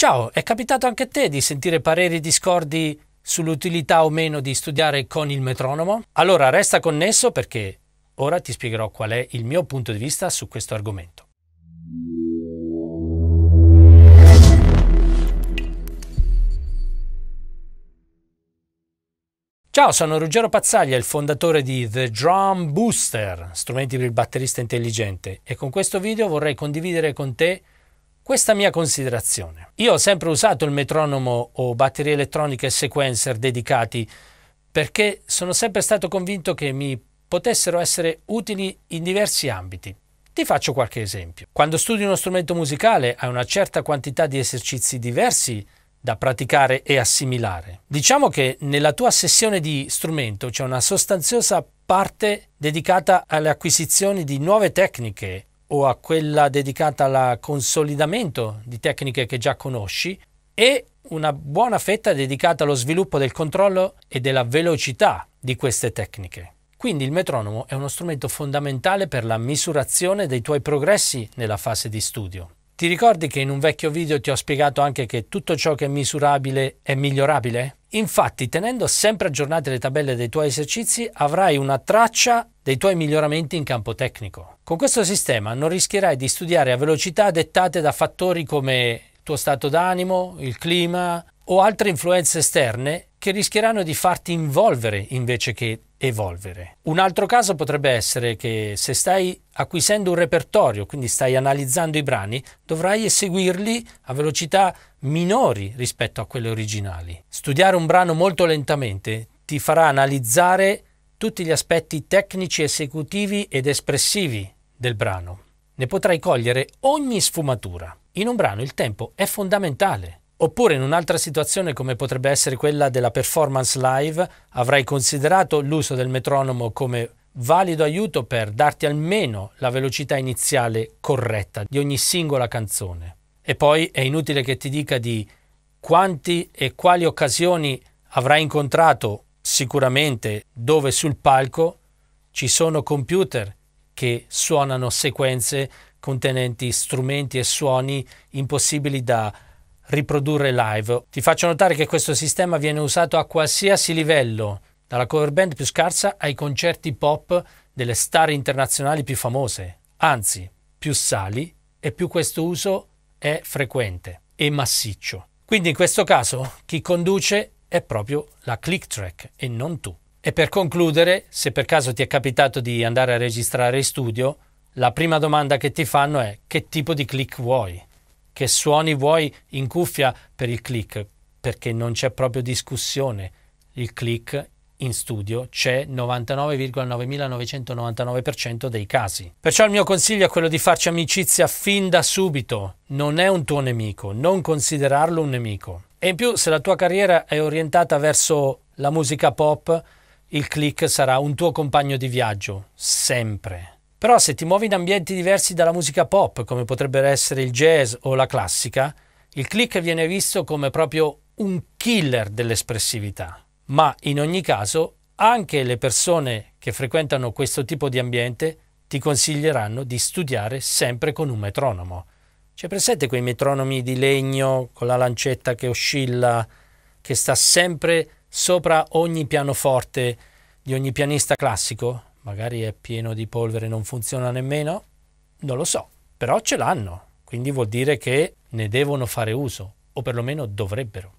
Ciao, è capitato anche a te di sentire pareri discordi sull'utilità o meno di studiare con il metronomo? Allora resta connesso perché ora ti spiegherò qual è il mio punto di vista su questo argomento. Ciao, sono Ruggero Pazzaglia, il fondatore di The Drum Booster, strumenti per il batterista intelligente, e con questo video vorrei condividere con te questa mia considerazione. Io ho sempre usato il metronomo o batterie elettroniche e sequencer dedicati perché sono sempre stato convinto che mi potessero essere utili in diversi ambiti. Ti faccio qualche esempio. Quando studi uno strumento musicale hai una certa quantità di esercizi diversi da praticare e assimilare. Diciamo che nella tua sessione di strumento c'è una sostanziosa parte dedicata alle acquisizioni di nuove tecniche o a quella dedicata al consolidamento di tecniche che già conosci e una buona fetta dedicata allo sviluppo del controllo e della velocità di queste tecniche. Quindi il metronomo è uno strumento fondamentale per la misurazione dei tuoi progressi nella fase di studio. Ti ricordi che in un vecchio video ti ho spiegato anche che tutto ciò che è misurabile è migliorabile? Infatti, tenendo sempre aggiornate le tabelle dei tuoi esercizi, avrai una traccia dei tuoi miglioramenti in campo tecnico. Con questo sistema non rischierai di studiare a velocità dettate da fattori come il tuo stato d'animo, il clima o altre influenze esterne che rischieranno di farti involvere invece che evolvere. Un altro caso potrebbe essere che se stai acquisendo un repertorio, quindi stai analizzando i brani, dovrai eseguirli a velocità minori rispetto a quelle originali. Studiare un brano molto lentamente ti farà analizzare tutti gli aspetti tecnici, esecutivi ed espressivi del brano. Ne potrai cogliere ogni sfumatura. In un brano il tempo è fondamentale. Oppure in un'altra situazione come potrebbe essere quella della performance live, avrai considerato l'uso del metronomo come valido aiuto per darti almeno la velocità iniziale corretta di ogni singola canzone. E poi è inutile che ti dica di quanti e quali occasioni avrai incontrato sicuramente dove sul palco ci sono computer che suonano sequenze contenenti strumenti e suoni impossibili da riprodurre live. Ti faccio notare che questo sistema viene usato a qualsiasi livello, dalla cover band più scarsa ai concerti pop delle star internazionali più famose. Anzi, più sali e più questo uso è frequente e massiccio. Quindi in questo caso chi conduce è proprio la click track e non tu. E per concludere, se per caso ti è capitato di andare a registrare in studio, la prima domanda che ti fanno è che tipo di click vuoi? Che suoni vuoi in cuffia per il click? Perché non c'è proprio discussione. Il click in studio c'è 99,9999% dei casi. Perciò il mio consiglio è quello di farci amicizia fin da subito. Non è un tuo nemico, non considerarlo un nemico. E in più, se la tua carriera è orientata verso la musica pop, il click sarà un tuo compagno di viaggio, sempre. Però se ti muovi in ambienti diversi dalla musica pop, come potrebbero essere il jazz o la classica, il click viene visto come proprio un killer dell'espressività. Ma in ogni caso, anche le persone che frequentano questo tipo di ambiente ti consiglieranno di studiare sempre con un metronomo. C'è presente quei metronomi di legno con la lancetta che oscilla, che sta sempre sopra ogni pianoforte di ogni pianista classico? Magari è pieno di polvere e non funziona nemmeno? Non lo so, però ce l'hanno, quindi vuol dire che ne devono fare uso, o perlomeno dovrebbero.